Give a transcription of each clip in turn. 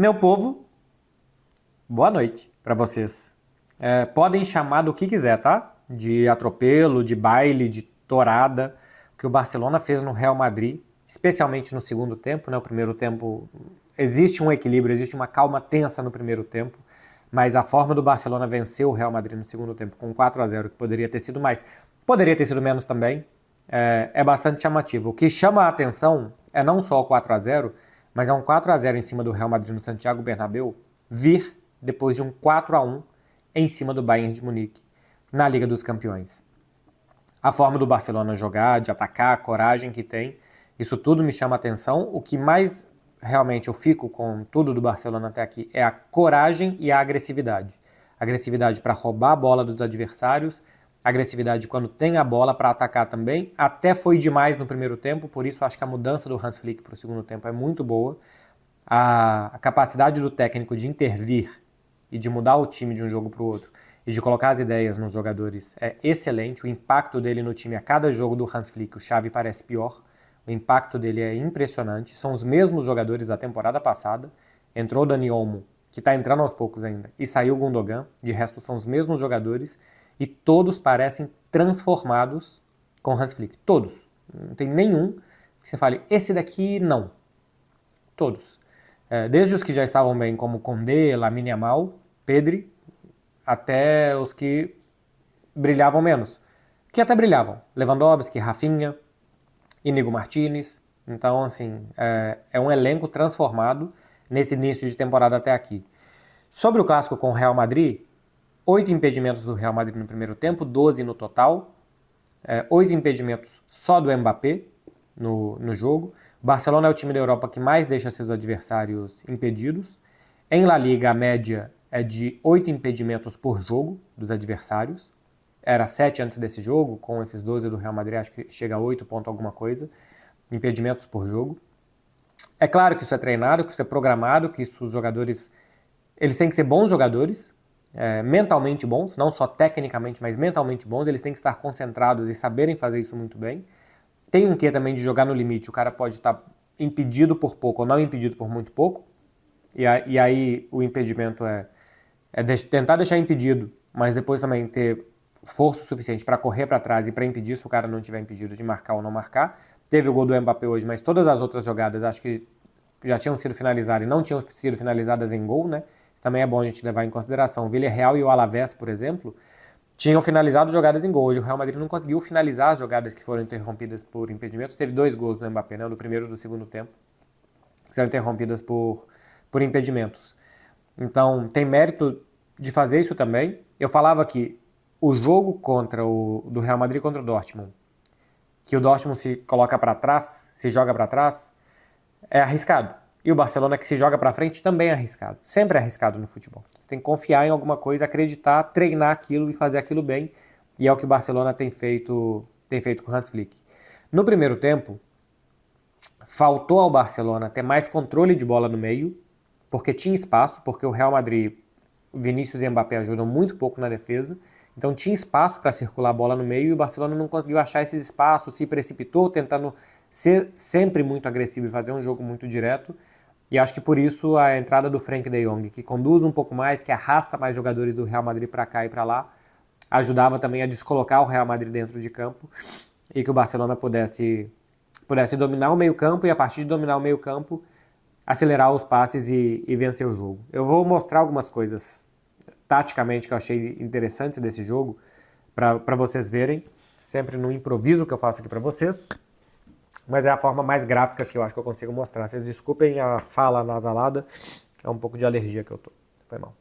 Meu povo, boa noite para vocês. É, podem chamar do que quiser, tá? De atropelo, de baile, de torada, o que o Barcelona fez no Real Madrid, especialmente no segundo tempo, né? O primeiro tempo existe um equilíbrio, existe uma calma tensa no primeiro tempo, mas a forma do Barcelona vencer o Real Madrid no segundo tempo com 4 a 0, que poderia ter sido mais, poderia ter sido menos também, é, é bastante chamativo. O que chama a atenção é não só o 4 a 0, mas é um 4 a 0 em cima do Real Madrid no Santiago Bernabéu vir depois de um 4 a 1 em cima do Bayern de Munique na Liga dos Campeões. A forma do Barcelona jogar, de atacar, a coragem que tem, isso tudo me chama atenção. O que mais realmente eu fico com tudo do Barcelona até aqui é a coragem e a agressividade. Agressividade para roubar a bola dos adversários, agressividade quando tem a bola para atacar também. Até foi demais no primeiro tempo, por isso acho que a mudança do Hans Flick para o segundo tempo é muito boa. A, a, capacidade do técnico de intervir e de mudar o time de um jogo para o outro e de colocar as ideias nos jogadores é excelente. O impacto dele no time a cada jogo do Hans Flick, o Xavi parece pior. O impacto dele é impressionante. São os mesmos jogadores da temporada passada. Entrou Dani Olmo, que está entrando aos poucos ainda, e saiu Gundogan. De resto, são os mesmos jogadores e todos parecem transformados com Hans Flick. Todos. Não tem nenhum que você fale, esse daqui não. Todos. É, desde os que já estavam bem, como Condé, Lamine Amal, Pedri, até os que brilhavam menos. Que até brilhavam. Lewandowski, Rafinha, Inigo Martinez. Então, assim, é, é um elenco transformado nesse início de temporada até aqui. Sobre o clássico com o Real Madrid, 8 impedimentos do Real Madrid no primeiro tempo, 12 no total. É, 8 impedimentos só do Mbappé no, no jogo. Barcelona é o time da Europa que mais deixa seus adversários impedidos. Em La Liga, a média é de 8 impedimentos por jogo dos adversários. Era 7 antes desse jogo, com esses 12 do Real Madrid, acho que chega a 8 ponto alguma coisa. Impedimentos por jogo. É claro que isso é treinado, que isso é programado, que isso os jogadores... Eles têm que ser bons jogadores é, mentalmente bons, não só tecnicamente, mas mentalmente bons. Eles têm que estar concentrados e saberem fazer isso muito bem. Tem um quê também de jogar no limite. O cara pode estar tá impedido por pouco ou não impedido por muito pouco. E, a, e aí o impedimento é, é de, tentar deixar impedido, mas depois também ter força suficiente para correr para trás e para impedir se o cara não tiver impedido de marcar ou não marcar. Teve o gol do Mbappé hoje, mas todas as outras jogadas acho que já tinham sido finalizadas e não tinham sido finalizadas em gol, né? também é bom a gente levar em consideração. O Villarreal e o Alavés, por exemplo, tinham finalizado jogadas em gol. o Real Madrid não conseguiu finalizar as jogadas que foram interrompidas por impedimentos. Teve dois gols do Mbappé, né? do primeiro e do segundo tempo, que são interrompidas por, por impedimentos. Então, tem mérito de fazer isso também. Eu falava que o jogo contra o do Real Madrid contra o Dortmund, que o Dortmund se coloca para trás, se joga para trás, é arriscado e o Barcelona que se joga para frente também é arriscado. Sempre é arriscado no futebol. Você tem que confiar em alguma coisa, acreditar, treinar aquilo e fazer aquilo bem. E é o que o Barcelona tem feito, tem feito com o Hans Flick. No primeiro tempo, faltou ao Barcelona ter mais controle de bola no meio, porque tinha espaço, porque o Real Madrid, Vinícius e Mbappé ajudam muito pouco na defesa. Então tinha espaço para circular a bola no meio e o Barcelona não conseguiu achar esses espaços, se precipitou tentando ser sempre muito agressivo e fazer um jogo muito direto. E acho que por isso a entrada do Frank de Jong, que conduz um pouco mais, que arrasta mais jogadores do Real Madrid para cá e para lá, ajudava também a descolocar o Real Madrid dentro de campo e que o Barcelona pudesse pudesse dominar o meio-campo e a partir de dominar o meio-campo acelerar os passes e, e, vencer o jogo. Eu vou mostrar algumas coisas taticamente que eu achei interessantes desse jogo para vocês verem, sempre no improviso que eu faço aqui para vocês. Mas é a forma mais gráfica que eu acho que eu consigo mostrar. Vocês desculpem a fala nasalada, é um pouco de alergia que eu tô. Foi mal.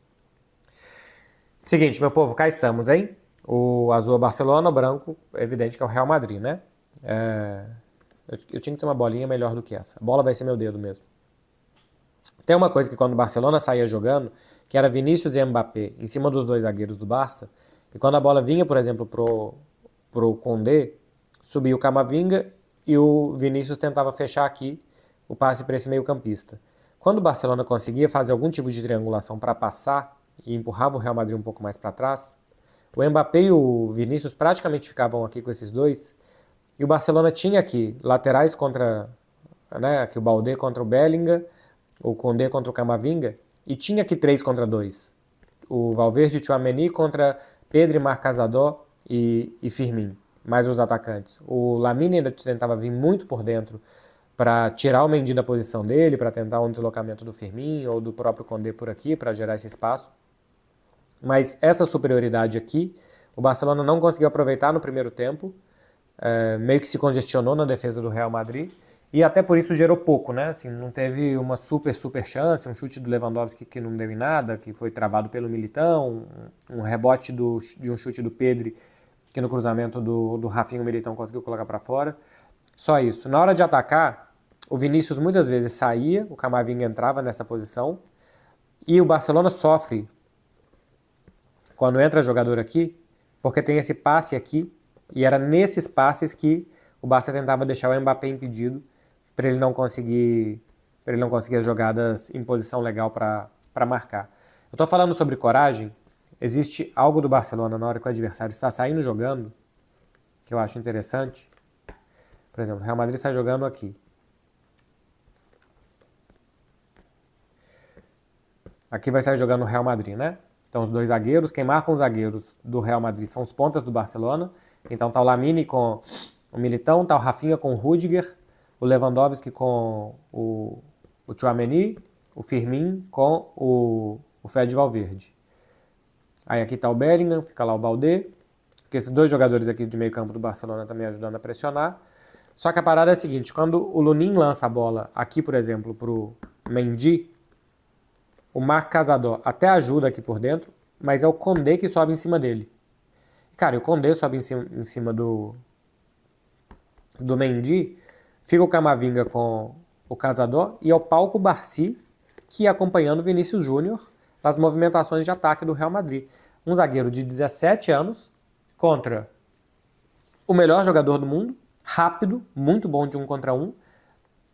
Seguinte, meu povo, cá estamos, hein? O azul é Barcelona, o branco, é evidente que é o Real Madrid, né? É... Eu, eu tinha que ter uma bolinha melhor do que essa. A bola vai ser meu dedo mesmo. Tem uma coisa que quando o Barcelona saía jogando, que era Vinícius e Mbappé em cima dos dois zagueiros do Barça, e quando a bola vinha, por exemplo, pro, pro Condé, subia o Camavinga e o Vinícius tentava fechar aqui o passe para esse meio-campista. Quando o Barcelona conseguia fazer algum tipo de triangulação para passar e empurrava o Real Madrid um pouco mais para trás, o Mbappé e o Vinícius praticamente ficavam aqui com esses dois. E o Barcelona tinha aqui laterais contra né, aqui o Balde contra o Bellingham, o Condé contra o Camavinga, e tinha aqui três contra dois. O Valverde e o Chouameni contra Pedro, Marc Casador e, e Firmino mais os atacantes. O Lamine ainda tentava vir muito por dentro para tirar o Mendy da posição dele, para tentar um deslocamento do Firmino ou do próprio Condé por aqui, para gerar esse espaço. Mas essa superioridade aqui, o Barcelona não conseguiu aproveitar no primeiro tempo, é, meio que se congestionou na defesa do Real Madrid, e até por isso gerou pouco, né? Assim, não teve uma super, super chance, um chute do Lewandowski que não deu em nada, que foi travado pelo Militão, um rebote do, de um chute do Pedro que no cruzamento do, do Rafinha o Militão conseguiu colocar para fora. Só isso. Na hora de atacar, o Vinícius muitas vezes saía, o Camavinga entrava nessa posição, e o Barcelona sofre quando entra jogador aqui, porque tem esse passe aqui, e era nesses passes que o Barça tentava deixar o Mbappé impedido para ele não conseguir para ele não conseguir as jogadas em posição legal para marcar. Eu estou falando sobre coragem Existe algo do Barcelona na hora que o adversário está saindo jogando, que eu acho interessante. Por exemplo, o Real Madrid está jogando aqui. Aqui vai sair jogando o Real Madrid, né? Então os dois zagueiros, quem marca os zagueiros do Real Madrid são os pontas do Barcelona. Então tá o Lamine com o Militão, tá o Rafinha com o Rudiger, o Lewandowski com o, o Chouameni, o Firmin com o, o Fed Valverde. Aí aqui está o Bellingham, fica lá o Balde, porque esses dois jogadores aqui de meio campo do Barcelona também tá ajudando a pressionar. Só que a parada é a seguinte, quando o Lunin lança a bola aqui, por exemplo, para o Mendy, o Marc Casador até ajuda aqui por dentro, mas é o Condé que sobe em cima dele. Cara, o Condé sobe em cima, em cima do, do Mendy, fica o Camavinga com o Casador e é o Palco Barci que acompanhando o Vinícius Júnior nas movimentações de ataque do Real Madrid. Um zagueiro de 17 anos contra o melhor jogador do mundo, rápido, muito bom de um contra um,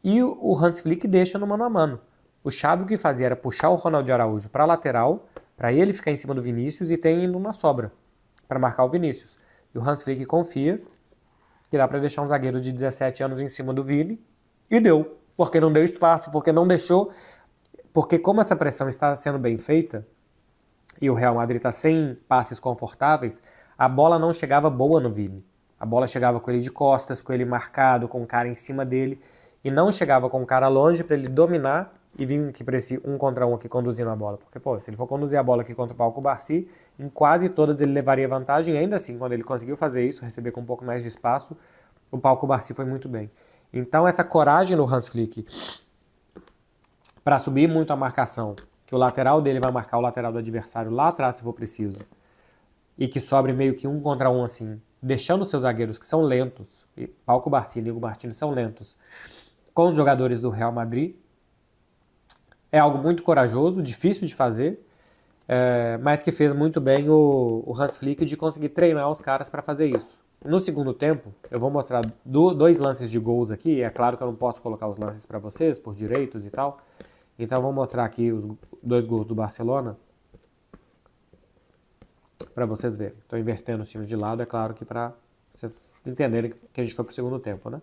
e o Hans Flick deixa no mano a mano. O Xavi o que fazia era puxar o Ronaldo Araújo para lateral, para ele ficar em cima do Vinícius e tem indo na sobra para marcar o Vinícius. E o Hans Flick confia que dá para deixar um zagueiro de 17 anos em cima do Vini e deu, porque não deu espaço, porque não deixou porque como essa pressão está sendo bem feita, e o Real Madrid está sem passes confortáveis, a bola não chegava boa no Vini. A bola chegava com ele de costas, com ele marcado, com o cara em cima dele, e não chegava com o cara longe para ele dominar e vir aqui para esse um contra um aqui conduzindo a bola. Porque, pô, se ele for conduzir a bola aqui contra o Palco Barci, em quase todas ele levaria vantagem, e ainda assim, quando ele conseguiu fazer isso, receber com um pouco mais de espaço, o Palco Barci foi muito bem. Então, essa coragem do Hans Flick para subir muito a marcação, que o lateral dele vai marcar o lateral do adversário lá atrás se for preciso, e que sobre meio que um contra um assim, deixando seus zagueiros que são lentos, e Palco Barcini e Hugo Martins são lentos, com os jogadores do Real Madrid, é algo muito corajoso, difícil de fazer, é, mas que fez muito bem o, o, Hans Flick de conseguir treinar os caras para fazer isso. No segundo tempo, eu vou mostrar do, dois lances de gols aqui. É claro que eu não posso colocar os lances para vocês por direitos e tal, então vou mostrar aqui os dois gols do Barcelona para vocês verem. Estou invertendo o time de lado, é claro que para vocês entenderem que a gente foi para o segundo tempo, né?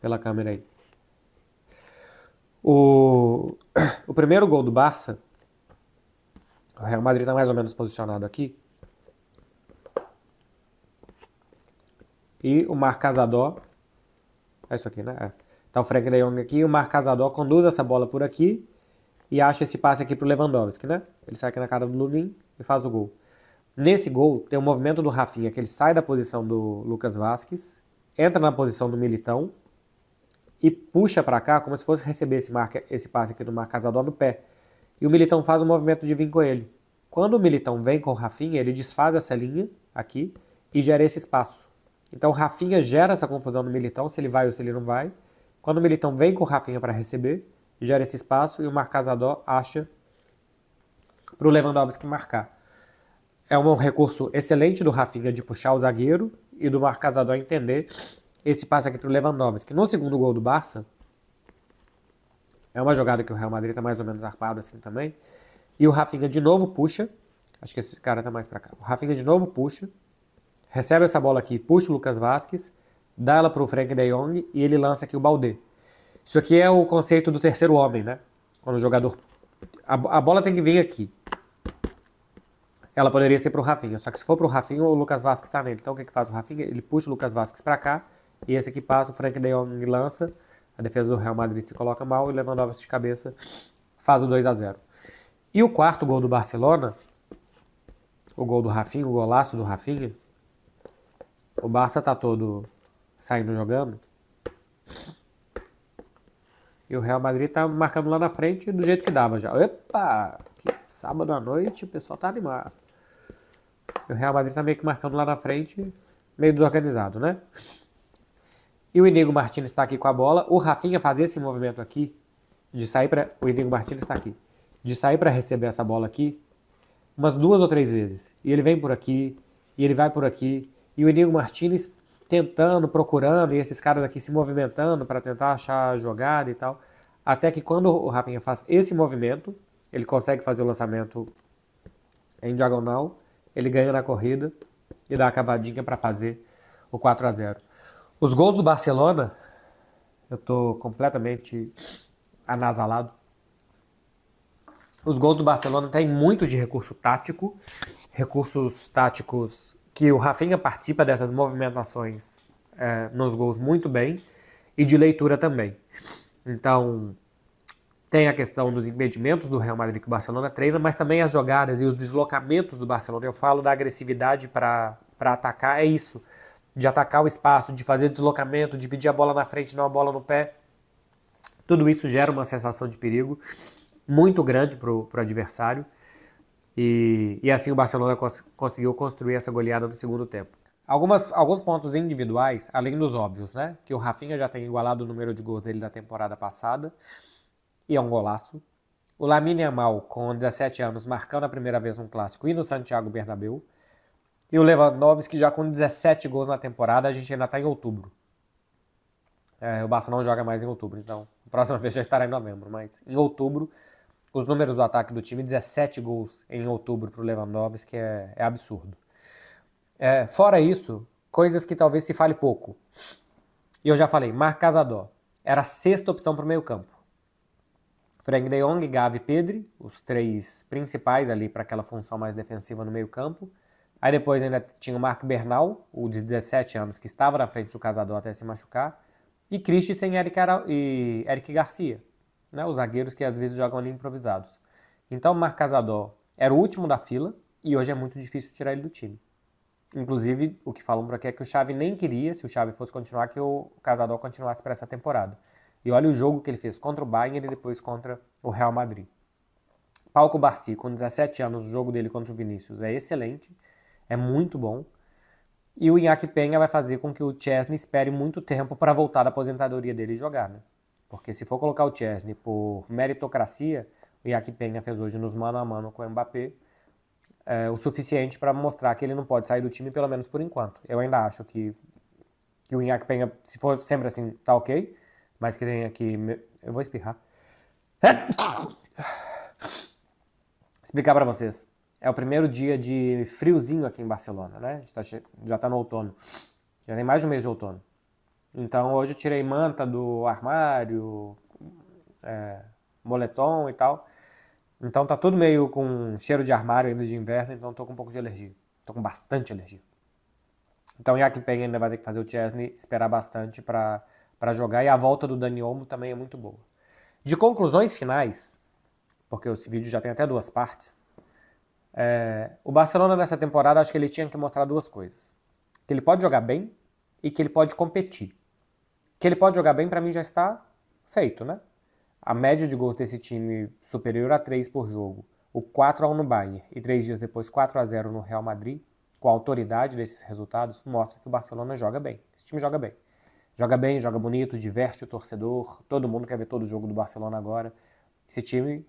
Pela câmera aí. O, o primeiro gol do Barça, o Real Madrid está mais ou menos posicionado aqui. E o Marc Casador, é isso aqui, né? É. Então, Frank de Jong aqui, o Marc Casador conduz essa bola por aqui e acha esse passe aqui para o Lewandowski, né? Ele sai aqui na cara do Lulin e faz o gol. Nesse gol, tem um movimento do Rafinha, que ele sai da posição do Lucas Vasquez, entra na posição do Militão e puxa para cá como se fosse receber esse, marca, esse passe aqui do Marc Casador no pé. E o Militão faz um movimento de vir com ele. Quando o Militão vem com o Rafinha, ele desfaz essa linha aqui e gera esse espaço. Então o Rafinha gera essa confusão no Militão, se ele vai ou se ele não vai. Quando o Militão vem com o Rafinha para receber, gera esse espaço e o Marcazadó acha para o Lewandowski marcar. É um recurso excelente do Rafinha de puxar o zagueiro e do Marcazador entender esse passe aqui para o Lewandowski. No segundo gol do Barça, é uma jogada que o Real Madrid está mais ou menos arpado assim também. E o Rafinha de novo puxa. Acho que esse cara está mais para cá. O Rafinha de novo puxa. Recebe essa bola aqui, puxa o Lucas Vasquez dá ela para o Frank de Jong e ele lança aqui o Balde. Isso aqui é o conceito do terceiro homem, né? Quando o jogador. A, a bola tem que vir aqui. Ela poderia ser para o Rafinha, só que se for para o Rafinha, o Lucas Vasquez está nele. Então o que, que faz o Rafinha? Ele puxa o Lucas Vasquez para cá e esse aqui passa, o Frank de Jong lança. A defesa do Real Madrid se coloca mal e Lewandowski de cabeça faz o 2 a 0 E o quarto gol do Barcelona, o gol do Rafinha, o golaço do Rafinha, o Barça está todo saindo jogando. E o Real Madrid tá marcando lá na frente do jeito que dava já. Opa! Sábado à noite o pessoal tá animado. E o Real Madrid tá meio que marcando lá na frente, meio desorganizado, né? E o Inigo Martins está aqui com a bola. O Rafinha fazia esse movimento aqui, de sair para. O Inigo Martins está aqui. De sair para receber essa bola aqui, umas duas ou três vezes. E ele vem por aqui, e ele vai por aqui. E o Inigo Martins tentando, procurando, e esses caras aqui se movimentando para tentar achar a jogada e tal. Até que quando o Rafinha faz esse movimento, ele consegue fazer o lançamento em diagonal, ele ganha na corrida e dá a cavadinha para fazer o 4 a 0. Os gols do Barcelona, eu estou completamente anasalado. Os gols do Barcelona têm muito de recurso tático, recursos táticos que o Rafinha participa dessas movimentações é, nos gols muito bem e de leitura também. Então, tem a questão dos impedimentos do Real Madrid que o Barcelona treina, mas também as jogadas e os deslocamentos do Barcelona. Eu falo da agressividade para atacar, é isso. De atacar o espaço, de fazer deslocamento, de pedir a bola na frente, não a bola no pé. Tudo isso gera uma sensação de perigo muito grande para o adversário. E, e assim o Barcelona cons conseguiu construir essa goleada no segundo tempo. Algumas, alguns pontos individuais, além dos óbvios, né? Que o Rafinha já tem igualado o número de gols dele da temporada passada, e é um golaço. O Lamine Mal, com 17 anos, marcando a primeira vez um clássico e no Santiago Bernabéu. E o Lewandowski já com 17 gols na temporada, a gente ainda está em outubro. É, o Barcelona não joga mais em outubro, então a próxima vez já estará em novembro, mas em outubro os números do ataque do time, 17 gols em outubro para o Lewandowski, é, é absurdo. É, fora isso, coisas que talvez se fale pouco. E eu já falei, Marc Casador era a sexta opção para o meio campo. Frank de Jong, Gavi e Pedri, os três principais ali para aquela função mais defensiva no meio campo. Aí depois ainda tinha o Marco Bernal, o de 17 anos, que estava na frente do Casador até se machucar. E Christensen e Eric, Ara... e Eric Garcia, né? Os zagueiros que às vezes jogam ali improvisados. Então, Marc Casador era o último da fila e hoje é muito difícil tirar ele do time. Inclusive, o que falam por aqui é que o Xavi nem queria, se o Xavi fosse continuar, que o Casador continuasse para essa temporada. E olha o jogo que ele fez contra o Bayern e depois contra o Real Madrid. Palco Barci, com 17 anos, o jogo dele contra o Vinícius é excelente, é muito bom. E o Iñaki Penha vai fazer com que o Chesney espere muito tempo para voltar da aposentadoria dele e jogar, né? Porque se for colocar o Chesney por meritocracia, o Iac Penha fez hoje nos mano a mano com o Mbappé, é, o suficiente para mostrar que ele não pode sair do time, pelo menos por enquanto. Eu ainda acho que, que o Inhaque Penha, se for sempre assim, tá ok, mas que tem aqui. Eu vou espirrar. Explicar para vocês. É o primeiro dia de friozinho aqui em Barcelona, né? Tá, já tá no outono. Já tem mais de um mês de outono. Então hoje eu tirei manta do armário, é, moletom e tal. Então tá tudo meio com cheiro de armário ainda de inverno, então tô com um pouco de alergia. Tô com bastante alergia. Então que peguei ainda vai ter que fazer o Chesney esperar bastante para jogar. E a volta do Dani Olmo também é muito boa. De conclusões finais, porque esse vídeo já tem até duas partes, é, o Barcelona nessa temporada acho que ele tinha que mostrar duas coisas. Que ele pode jogar bem e que ele pode competir. Que ele pode jogar bem, para mim já está feito, né? A média de gols desse time superior a 3 por jogo. O 4 a 1 no Bayern e três dias depois 4 a 0 no Real Madrid, com a autoridade desses resultados, mostra que o Barcelona joga bem. Esse time joga bem. Joga bem, joga bonito, diverte o torcedor. Todo mundo quer ver todo o jogo do Barcelona agora. Esse time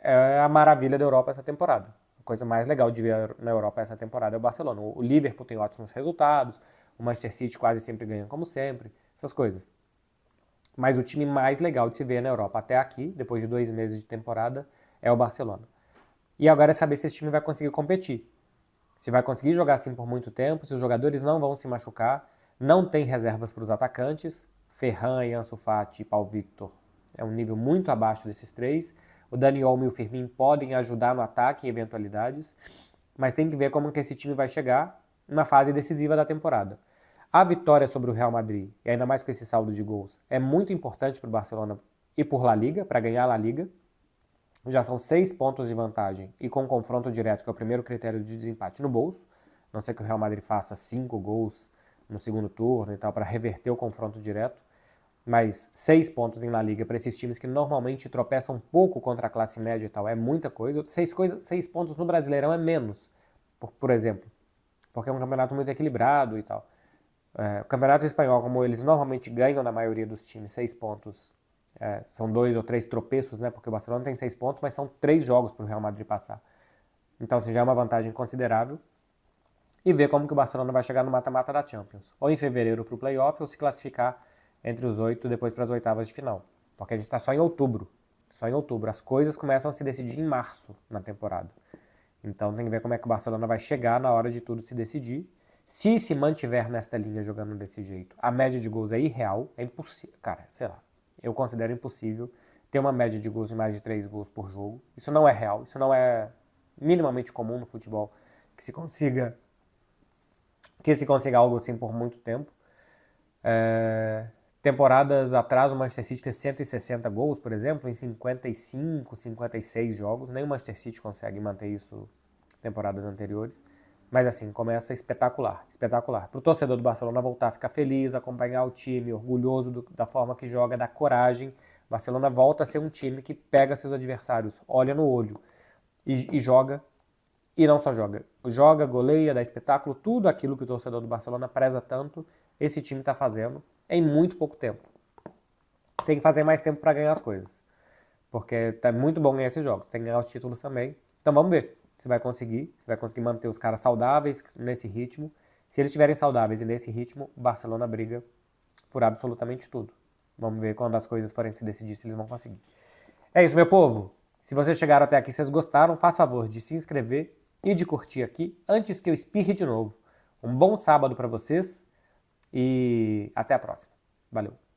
é a maravilha da Europa essa temporada. A coisa mais legal de ver na Europa essa temporada é o Barcelona. O Liverpool tem ótimos resultados, o Manchester City quase sempre ganha, como sempre, essas coisas. Mas o time mais legal de se ver na Europa até aqui, depois de dois meses de temporada, é o Barcelona. E agora é saber se esse time vai conseguir competir. Se vai conseguir jogar assim por muito tempo, se os jogadores não vão se machucar, não tem reservas para os atacantes. Ferran, Ansu Fati e Paul Victor é um nível muito abaixo desses três. O Dani Olmo e o Firmin podem ajudar no ataque em eventualidades, mas tem que ver como que esse time vai chegar na fase decisiva da temporada. A vitória sobre o Real Madrid, e ainda mais com esse saldo de gols, é muito importante para o Barcelona e por La Liga, para ganhar a La Liga. Já são seis pontos de vantagem e com confronto direto, que é o primeiro critério de desempate, no bolso. Não sei que o Real Madrid faça cinco gols no segundo turno e tal, para reverter o confronto direto. Mas seis pontos em La Liga para esses times que normalmente tropeçam um pouco contra a classe média e tal é muita coisa. Seis, coisa, seis pontos no Brasileirão é menos, por, por exemplo, porque é um campeonato muito equilibrado e tal. É, o Campeonato Espanhol, como eles normalmente ganham na maioria dos times, seis pontos, é, são dois ou três tropeços, né? Porque o Barcelona tem seis pontos, mas são três jogos para o Real Madrid passar. Então, assim, já é uma vantagem considerável. E ver como que o Barcelona vai chegar no mata-mata da Champions. Ou em fevereiro para o playoff, ou se classificar entre os oito depois para as oitavas de final. Porque a gente está só em outubro. Só em outubro. As coisas começam a se decidir em março na temporada. Então tem que ver como é que o Barcelona vai chegar na hora de tudo se decidir se se mantiver nesta linha jogando desse jeito, a média de gols é irreal, é impossível. Cara, sei lá. Eu considero impossível ter uma média de gols de mais de 3 gols por jogo. Isso não é real, isso não é minimamente comum no futebol que se consiga que se consiga algo assim por muito tempo. É, temporadas atrás, o Manchester City fez 160 gols, por exemplo, em 55, 56 jogos. Nem o Manchester City consegue manter isso temporadas anteriores. Mas assim, começa espetacular, espetacular. Para o torcedor do Barcelona voltar a ficar feliz, acompanhar o time, orgulhoso do, da forma que joga, da coragem. Barcelona volta a ser um time que pega seus adversários, olha no olho e, e joga. E não só joga, joga, goleia, dá espetáculo, tudo aquilo que o torcedor do Barcelona preza tanto, esse time está fazendo em muito pouco tempo. Tem que fazer mais tempo para ganhar as coisas. Porque tá muito bom ganhar esses jogos, tem que ganhar os títulos também. Então vamos ver você vai conseguir. Você vai conseguir manter os caras saudáveis nesse ritmo. Se eles estiverem saudáveis e nesse ritmo, o Barcelona briga por absolutamente tudo. Vamos ver quando as coisas forem se decidir se eles vão conseguir. É isso, meu povo. Se vocês chegaram até aqui e vocês gostaram, faça favor de se inscrever e de curtir aqui antes que eu espirre de novo. Um bom sábado para vocês e até a próxima. Valeu!